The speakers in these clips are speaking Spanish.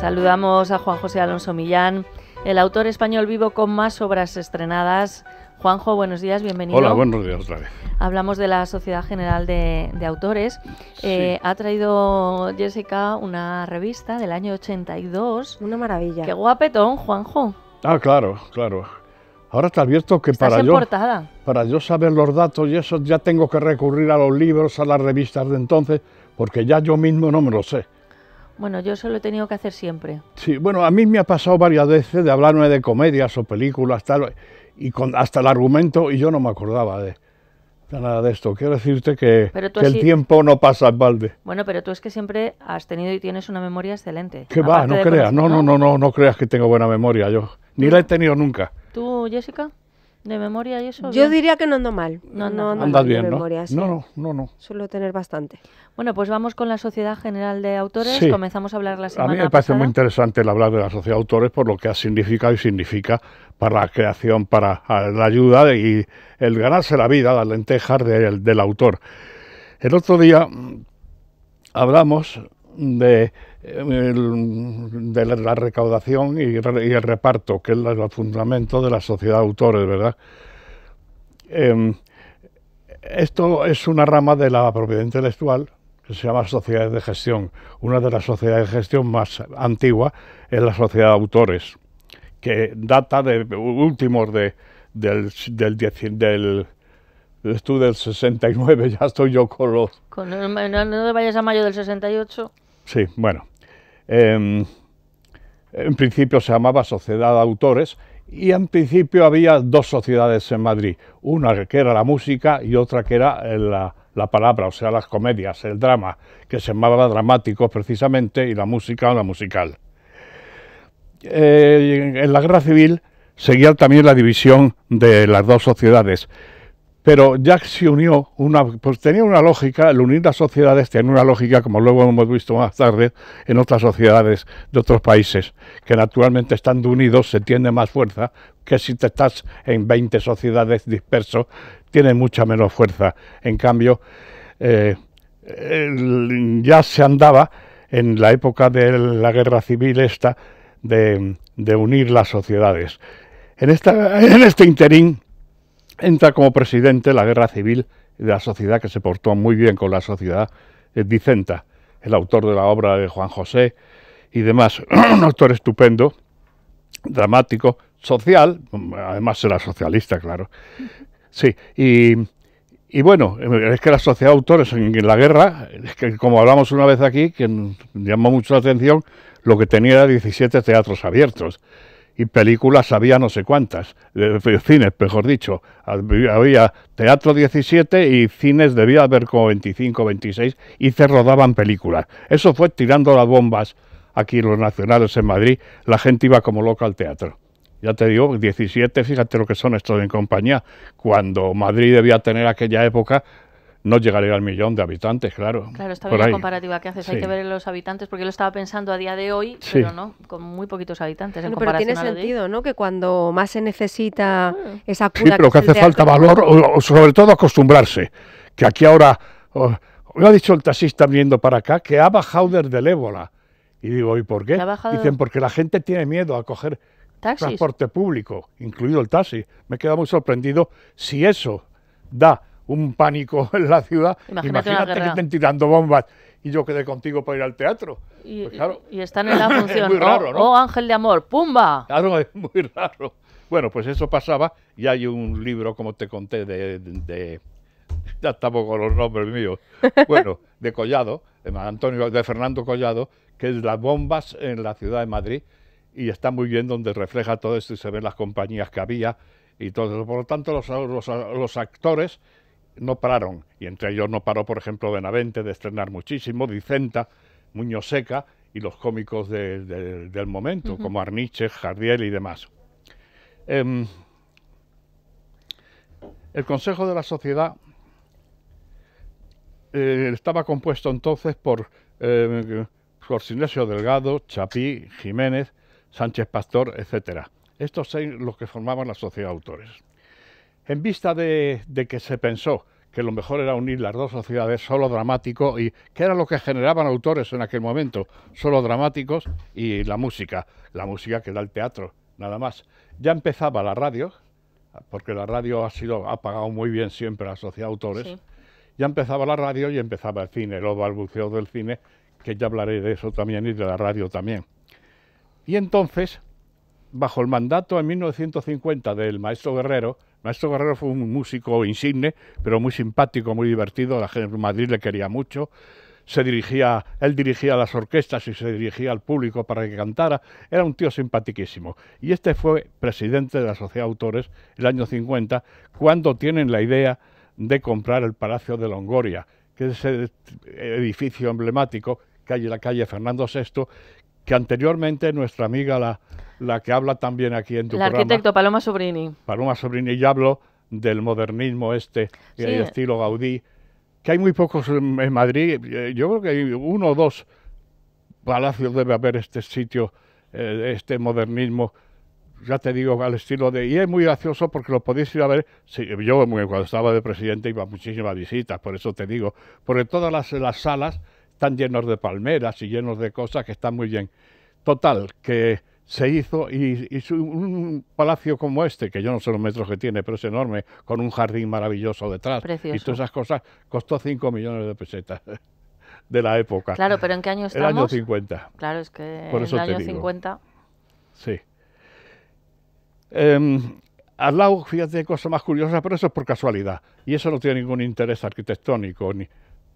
Saludamos a Juan José Alonso Millán, el autor español vivo con más obras estrenadas. Juanjo, buenos días, bienvenido. Hola, buenos días otra vez. Hablamos de la Sociedad General de, Autores. Eh, ha traído Jessica una revista del año 82. Una maravilla. Qué guapetón, Juanjo. Ah, claro, claro. Ahora te advierto que para yo, para yo saber los datos y eso ya tengo que recurrir a los libros, a las revistas de entonces, porque ya yo mismo no me lo sé. Bueno, yo eso lo he tenido que hacer siempre. Sí, bueno, a mí me ha pasado varias veces de hablarme de comedias o películas, tal, y con, hasta el argumento, y yo no me acordaba de, nada de esto. Quiero decirte que, el tiempo no pasa en balde. Bueno, pero tú es que siempre has tenido y tienes una memoria excelente. Que va, no creas, no, no, no, no, no creas que tengo buena memoria yo. Ni la he tenido nunca. ¿Tú, Jessica? ¿De memoria y eso? Yo diría que no ando mal. No, no, Andas bien, de memoria, ¿no? No, no, no. Suelo tener bastante. Bueno, pues vamos con la Sociedad General de Autores. Comenzamos a hablar la semana A mí me parece muy interesante el hablar de la Sociedad de Autores por lo que ha significado y significa para la creación, para la ayuda y el ganarse la vida, las lentejas del autor. El otro día mm, hablamos de, de la recaudación y, el reparto, que es el fundamento de la sociedad de autores, ¿verdad? Em, esto es una rama de la propiedad intelectual que se llama sociedades de gestión. Una de las sociedades de gestión más antigua es la sociedad de autores, que data de últimos de, del, del, del 69, ya estoy yo con los... vayas a mayo del 68. Sí, bueno. Em, en principio se llamaba Sociedad de Autores y en principio había dos sociedades en Madrid, una que era la música y otra que era eh, la, la palabra, o sea, las comedias, el drama, que se llamaba dramáticos precisamente, y la música, la musical. Eh, en la guerra civil seguía también la división de las dos sociedades pero Jack se unió, una, pues tenía una lógica, el unir las sociedades tiene una lógica, como luego hemos visto más tarde en otras sociedades de otros países, que naturalmente estando unidos se tiene más fuerza que si te estás en 20 sociedades dispersos... tiene mucha menos fuerza. En cambio, ya eh, se andaba en la época de la guerra civil esta de, unir las sociedades. En, en este interín entra como presidente la guerra civil de la sociedad que se portó muy bien con la sociedad Dicenta, eh, el autor de la obra de Juan José y demás, un autor estupendo, dramático, social, además era socialista, claro. Sí, y, bueno, eh, es que la sociedad de autores en, la guerra, es que como hablamos una vez aquí, que llamó mucho la atención, lo que tenía era 17 teatros abiertos y películas había no sé cuántas, eh, cines, mejor dicho. Había teatro 17 y cines debía haber como 25, 26 y se rodaban películas. Eso fue tirando las bombas aquí los nacionales en Madrid, la gente iba como loca al teatro. Ya te digo, 17, fíjate lo que son estos en compañía. Cuando Madrid debía tener aquella época no llegaré al millón de habitantes, claro. Claro, está bien la comparativa que haces, hay que ver los habitantes, porque yo lo estaba pensando a día de hoy, pero no, con muy poquitos habitantes. pero tiene sentido, ¿no? Que cuando más se necesita ah. esa cura... Sí, pero que, hace falta valor, o, sobre todo acostumbrarse, que aquí ahora... lo ha dicho el taxista viendo para acá, que ha bajado desde el ébola. Y digo, ¿y por qué? Dicen, porque la gente tiene miedo a coger transporte público, incluido el taxi. Me he quedado muy sorprendido si eso da un pánico en la ciudad. Imagínate, que estén tirando bombas y yo quedé contigo para ir al teatro. Y, pues están en la función. Oh, ¿no? Oh, ángel de amor, ¡pumba! Claro, es muy raro. Bueno, pues eso pasaba y hay un libro, como te conté, de, ya estamos con los nombres míos. Bueno, de Collado, de Antonio, de Fernando Collado, que es las bombas en la ciudad de Madrid y está muy bien donde refleja todo esto y se ven las compañías que había y todo. Por lo tanto, los actores no pararon, y entre ellos no paró, por ejemplo, Benavente de estrenar muchísimo, Dicenta, Muñoz Seca y los cómicos del momento, como Arniche, Jardiel y demás. Em, el Consejo de la Sociedad eh, estaba compuesto entonces por, eh, Delgado, Chapí, Jiménez, Sánchez Pastor, etcétera... Estos seis los que formaban la Sociedad de Autores. En vista de, que se pensó que lo mejor era unir las dos sociedades, solo dramático, y que era lo que generaban autores en aquel momento, solo dramáticos, y la música, la música que da el teatro, nada más. Ya empezaba la radio, porque la radio ha sido, ha pagado muy bien siempre a la sociedad de autores, ya empezaba la radio y empezaba el cine, los el buceo del cine, que ya hablaré de eso también y de la radio también. Y entonces, bajo el mandato en 1950 del maestro Guerrero, Maestro Guerrero fue un músico insigne, pero muy simpático, muy divertido. La gente de Madrid le quería mucho. Se dirigía, él dirigía las orquestas y se dirigía al público para que cantara. Era un tío simpatiquísimo. Y este fue presidente de la Sociedad de Autores el año 50, cuando tienen la idea de comprar el Palacio de Longoria, que es ese edificio emblemático calle la calle Fernando VI, que anteriormente nuestra amiga, la, que habla también aquí en tu programa... La arquitecto Paloma Sobrini. Paloma Sobrini ya habló del modernismo este, estilo Gaudí, que hay muy pocos en, Madrid, eh, yo creo que hay uno o dos palacios debe haber este sitio, eh, este modernismo, ya te digo, al estilo de... Y es muy gracioso porque lo podéis ir a ver. si yo cuando estaba de presidente iba a muchísimas visitas, por eso te digo. Porque todas las, las salas están llenos de palmeras y llenos de cosas que están muy bien. Total, que se hizo y, un palacio como este, que yo no sé los metros que tiene, pero es enorme, con un jardín maravilloso detrás. Y todas esas cosas costó 5 millones de pesetas de la época. Claro, pero ¿en qué año estamos? El año 50. Claro, es que Por el año 50. Sí. Eh, al lado, fíjate, más curiosas, pero eso es por casualidad. Y eso no tiene ningún interés arquitectónico ni,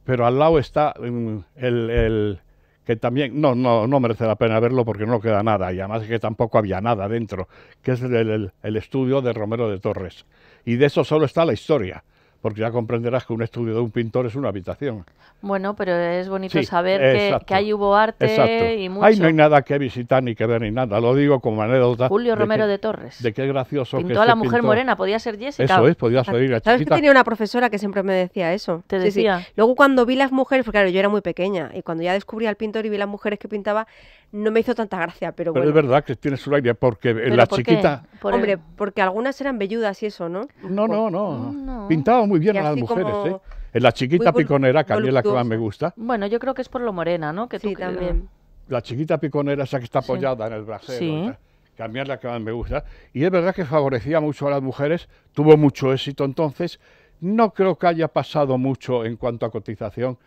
pero al lado está mm, el, que también, no, no, no merece la pena verlo porque no queda nada, y además que tampoco había nada dentro, que es el, el, el estudio de Romero de Torres. Y de eso solo está la historia porque ya comprenderás que un estudio de un pintor es una habitación. Bueno, pero es bonito saber que, que, ahí hubo arte y mucho. Ahí no hay nada que visitar ni que ver ni nada, lo digo como anécdota. Julio Romero de Torres. De qué gracioso Pintó a la mujer morena, podía ser Jessica. Eso es, podía ser la Sabes que tenía una profesora que siempre me decía eso. Te decía. Luego cuando vi las mujeres, porque claro, yo era muy pequeña, y cuando ya descubrí al pintor y vi las mujeres que pintaba, no me hizo tanta gracia, pero, pero es verdad que tiene su aire, porque la chiquita... Hombre, porque algunas eran velludas y eso, ¿no? No, no, no. Pintaba muy bien a las mujeres, ¿eh? En la chiquita piconera, que es la que más me gusta. Bueno, yo creo que es por lo morena, ¿no? Que sí, también. La chiquita piconera, esa que está apoyada en el brasero. Cambiar la que más me gusta. Y es verdad que favorecía mucho a las mujeres, tuvo mucho éxito entonces. No creo que haya pasado mucho en cuanto a cotización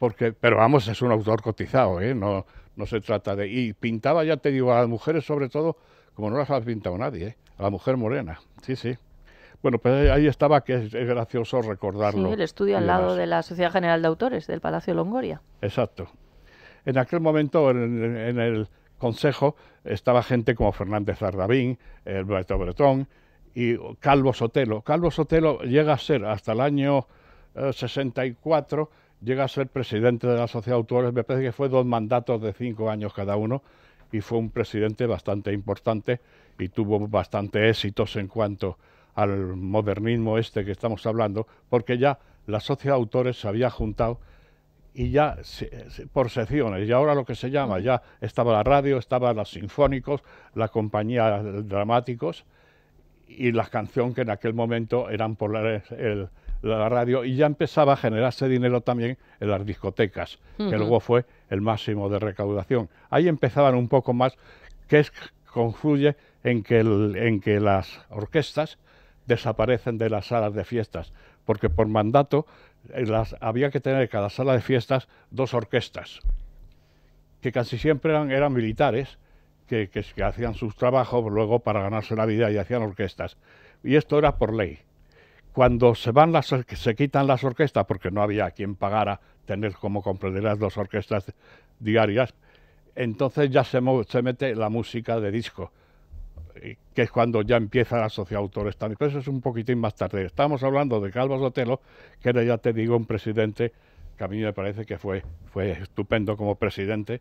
porque, pero vamos, es un autor cotizado, ¿eh? no, se trata de... Y pintaba, ya te digo, a las mujeres sobre todo, como no las ha pintado nadie, ¿eh? a la mujer morena, sí, sí. Bueno, pues ahí estaba, que es, gracioso recordarlo. Sí, el estudio al lado de la Sociedad General de Autores, del Palacio Longoria. Exacto. En aquel momento, en, el Consejo, estaba gente como Fernández Zardavín, Alberto Bretón y Calvo Sotelo. Calvo Sotelo llega a ser, hasta el año 64, eh, llega a ser presidente de la sociedad de autores, me parece que fue dos mandatos de cinco años cada uno, y fue un presidente bastante importante y tuvo bastante éxitos en cuanto al modernismo este que estamos hablando, porque ya la sociedad de autores se había juntado y ya por secciones, y ahora lo que se llama, ya estaba la radio, estaban los sinfónicos, la compañía dramáticos y las canción que en aquel momento eran por el, la radio y ya empezaba a generarse dinero también en las discotecas, que luego fue el máximo de recaudación. Ahí empezaban un poco más, que es, confluye en que, en que las orquestas desaparecen de las salas de fiestas, porque por mandato eh, las, había que tener en cada sala de fiestas dos orquestas, que casi siempre eran, militares, que, que hacían sus trabajos luego para ganarse la vida y hacían orquestas. Y esto era por ley cuando se van las se quitan las orquestas porque no había quien pagara tener como comprenderás dos orquestas diarias entonces ya se, mete la música de disco eh, que es cuando ya empieza la autores también eso es un poquitín más tarde estamos hablando de Calvo Sotelo que era ya te digo un presidente que a mí me parece que fue, fue estupendo como presidente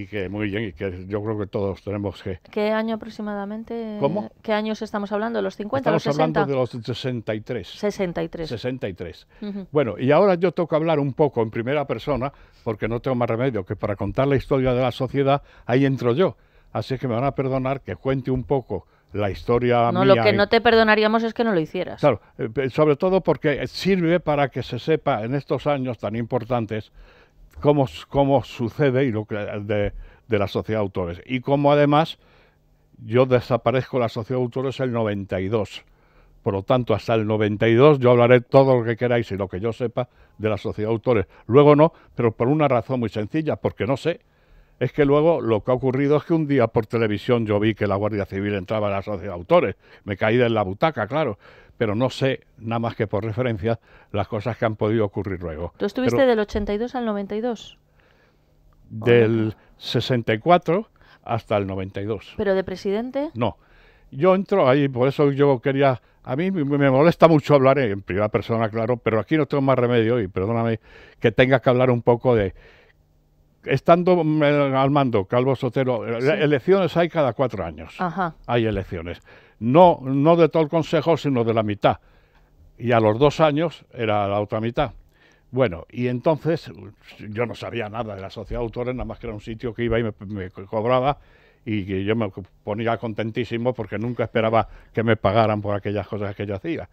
y que muy bien, y que yo creo que todos tenemos que... ¿Qué año aproximadamente? ¿Cómo? ¿Qué años estamos hablando? ¿Los 50, los 60? Estamos hablando de los 63. 63. 63. Bueno, y ahora yo toco hablar un poco en primera persona, porque no tengo más remedio que para contar la historia de la sociedad, ahí entro yo. Así que me van a perdonar que cuente un poco la historia no, Lo que no te perdonaríamos es que no lo hicieras. Claro, eh, sobre todo porque sirve para que se sepa en estos años tan importantes cómo, sucede y lo que de, de, la sociedad de autores. Y cómo además yo desaparezco la sociedad de autores el 92. Por lo tanto, hasta el 92 yo hablaré todo lo que queráis y lo que yo sepa de la sociedad de autores. Luego no, pero por una razón muy sencilla, porque no sé es que luego lo que ha ocurrido es que un día por televisión yo vi que la Guardia Civil entraba a la sociedad de autores. Me caí de la butaca, claro. Pero no sé, nada más que por referencia, las cosas que han podido ocurrir luego. ¿Tú estuviste del 82 al 92? Del 64 hasta el 92. ¿Pero de presidente? No. Yo entro ahí, por eso yo quería a mí me molesta mucho hablar en primera persona, claro, pero aquí no tengo más remedio y perdóname que tenga que hablar un poco de estando eh, al mando, Calvo Sotero, eh, elecciones hay cada cuatro años. Hay elecciones. No, no de todo el Consejo, sino de la mitad. Y a los dos años era la otra mitad. Bueno, y entonces yo no sabía nada de la sociedad de autores, nada más que era un sitio que iba y me, cobraba y que yo me ponía contentísimo porque nunca esperaba que me pagaran por aquellas cosas que yo hacía.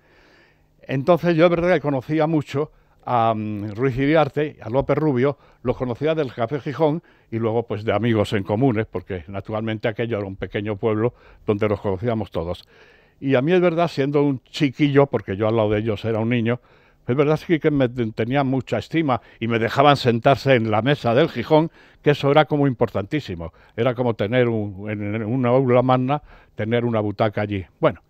Entonces yo de verdad que conocía mucho, a mm, Ruiz Iriarte, a López Rubio, los conocía del Café Gijón y luego pues de amigos en comunes, porque naturalmente aquello era un pequeño pueblo donde los conocíamos todos. Y a mí es verdad, siendo un chiquillo, porque yo al lado de ellos era un niño, es verdad sí que me tenían mucha estima y me dejaban sentarse en la mesa del Gijón, que eso era como importantísimo. Era como tener en una aula magna, tener una butaca allí. Bueno,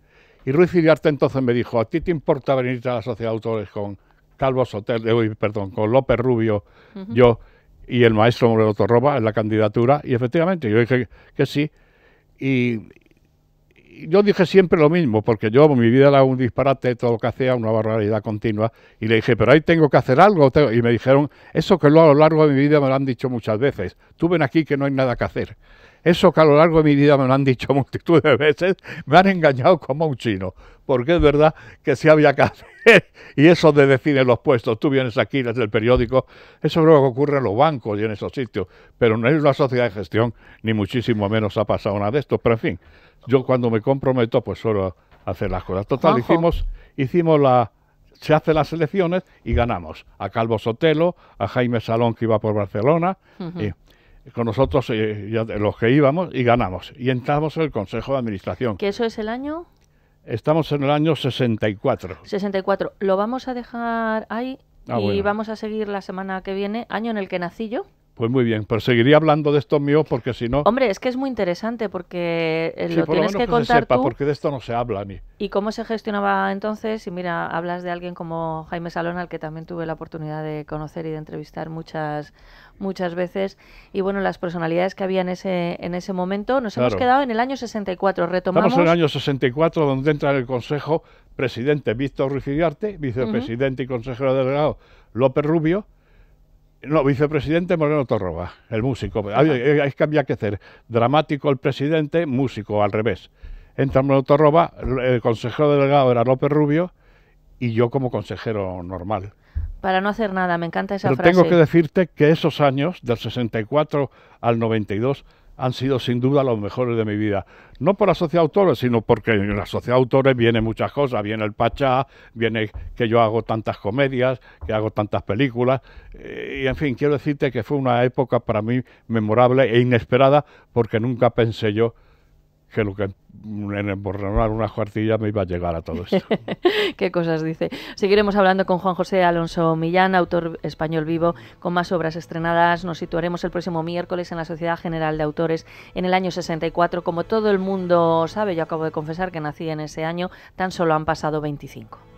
y Ruiz Iriarte entonces me dijo, ¿a ti te importa venir a la Sociedad de Autores con Calvo de eh, perdón, con López Rubio, yo y el maestro Moreno Torroba en la candidatura. Y efectivamente, yo dije que sí. Y, yo dije siempre lo mismo, porque yo mi vida era un disparate, todo lo que hacía, una barbaridad continua, y le dije, pero ahí tengo que hacer algo, y me dijeron, eso que a lo largo de mi vida me lo han dicho muchas veces, tú ven aquí que no hay nada que hacer. Eso que a lo largo de mi vida me lo han dicho multitud de veces, me han engañado como un chino, porque es verdad que sí había que hacer, y eso de decir en los puestos, tú vienes aquí, desde el periódico, eso es lo que ocurre en los bancos y en esos sitios, pero no es una sociedad de gestión, ni muchísimo menos ha pasado nada de esto, pero en fin, yo cuando me comprometo, pues suelo hacer las cosas. Total, hicimos, hicimos la, se hacen las elecciones y ganamos. A Calvo Sotelo, a Jaime Salón que iba por Barcelona, y con nosotros eh, los que íbamos y ganamos. Y entramos en el Consejo de Administración. ¿Que eso es el año? Estamos en el año 64. 64. Lo vamos a dejar ahí ah, y vamos a seguir la semana que viene, año en el que nací yo. Pues muy bien, pero seguiría hablando de esto mío, porque si no... Hombre, es que es muy interesante porque eh, lo tienes que, contar sepa, porque de esto no se habla ni... ¿Y cómo se gestionaba entonces? Y mira, hablas de alguien como Jaime Salón, al que también tuve la oportunidad de conocer y de entrevistar muchas muchas veces. Y bueno, las personalidades que había en ese, en ese momento. Nos hemos quedado en el año 64, retomamos... Estamos en el año 64, donde entra en el Consejo presidente Víctor Ruiz vicepresidente y consejero delegado López Rubio, no, vicepresidente Moreno Torroba, el músico. Eh, hay, que había que hacer dramático el presidente, músico al revés. Entra Moreno Torroba, el consejero delegado era López Rubio y yo como consejero normal. Para no hacer nada, me encanta esa Pero Tengo que decirte que esos años, del 64 al 92, han sido sin duda los mejores de mi vida. No por la autores, sino porque en la sociedad de autores vienen muchas cosas. Viene el Pachá, viene que yo hago tantas comedias, que hago tantas películas. Eh, y en fin, quiero decirte que fue una época para mí memorable e inesperada porque nunca pensé yo que lo que en, emborronar una cuartilla me iba a llegar a todo Qué cosas dice. Seguiremos hablando con Juan José Alonso Millán, autor español vivo, con más obras estrenadas. Nos situaremos el próximo miércoles en la Sociedad General de Autores en el año 64. Como todo el mundo sabe, yo acabo de confesar que nací en ese año, tan solo han pasado 25.